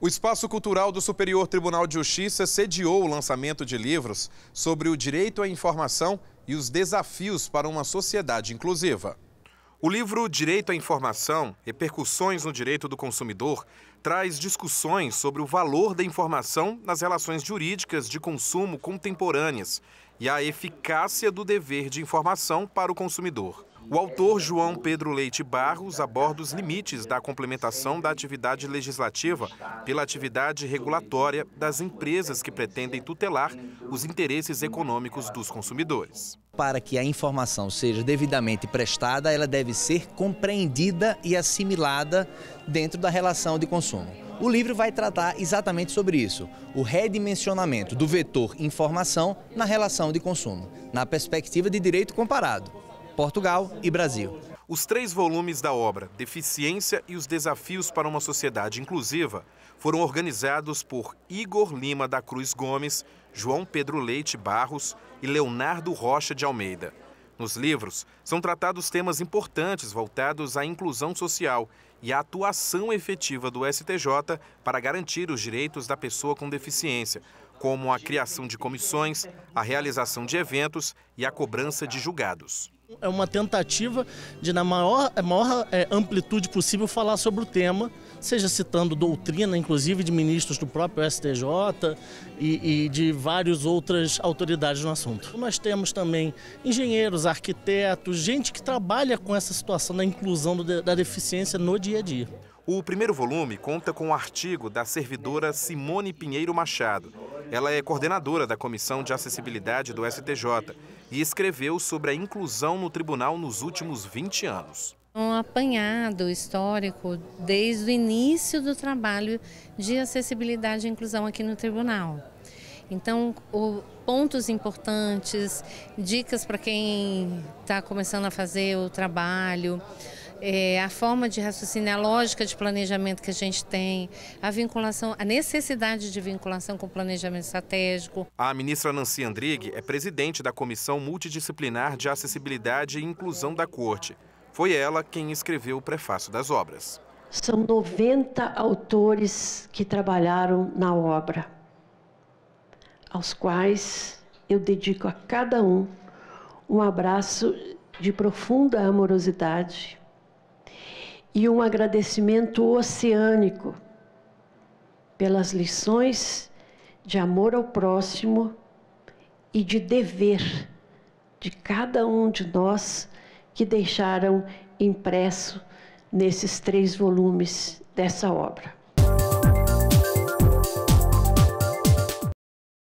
O Espaço Cultural do Superior Tribunal de Justiça sediou o lançamento de livros sobre o direito à informação e os desafios para uma sociedade inclusiva. O livro Direito à Informação Repercussões no Direito do Consumidor traz discussões sobre o valor da informação nas relações jurídicas de consumo contemporâneas e a eficácia do dever de informação para o consumidor. O autor João Pedro Leite Barros aborda os limites da complementação da atividade legislativa pela atividade regulatória das empresas que pretendem tutelar os interesses econômicos dos consumidores. Para que a informação seja devidamente prestada, ela deve ser compreendida e assimilada dentro da relação de consumo. O livro vai tratar exatamente sobre isso, o redimensionamento do vetor informação na relação de consumo, na perspectiva de direito comparado. Portugal e Brasil. Os três volumes da obra, Deficiência e os Desafios para uma Sociedade Inclusiva, foram organizados por Igor Lima da Cruz Gomes, João Pedro Leite Barros e Leonardo Rocha de Almeida. Nos livros, são tratados temas importantes voltados à inclusão social e à atuação efetiva do STJ para garantir os direitos da pessoa com deficiência, como a criação de comissões, a realização de eventos e a cobrança de julgados. É uma tentativa de, na maior, é, maior é, amplitude possível, falar sobre o tema, seja citando doutrina, inclusive, de ministros do próprio STJ e, e de várias outras autoridades no assunto. Nós temos também engenheiros, arquitetos, gente que trabalha com essa situação da inclusão do, da deficiência no dia a dia. O primeiro volume conta com um artigo da servidora Simone Pinheiro Machado, ela é coordenadora da Comissão de Acessibilidade do STJ e escreveu sobre a inclusão no tribunal nos últimos 20 anos. Um apanhado histórico desde o início do trabalho de acessibilidade e inclusão aqui no tribunal. Então, pontos importantes, dicas para quem está começando a fazer o trabalho, é, a forma de raciocínio, a lógica de planejamento que a gente tem, a vinculação, a necessidade de vinculação com o planejamento estratégico. A ministra Nancy Andrighi é presidente da Comissão Multidisciplinar de Acessibilidade e Inclusão da Corte. Foi ela quem escreveu o prefácio das obras. São 90 autores que trabalharam na obra, aos quais eu dedico a cada um um abraço de profunda amorosidade e um agradecimento oceânico pelas lições de amor ao próximo e de dever de cada um de nós que deixaram impresso nesses três volumes dessa obra.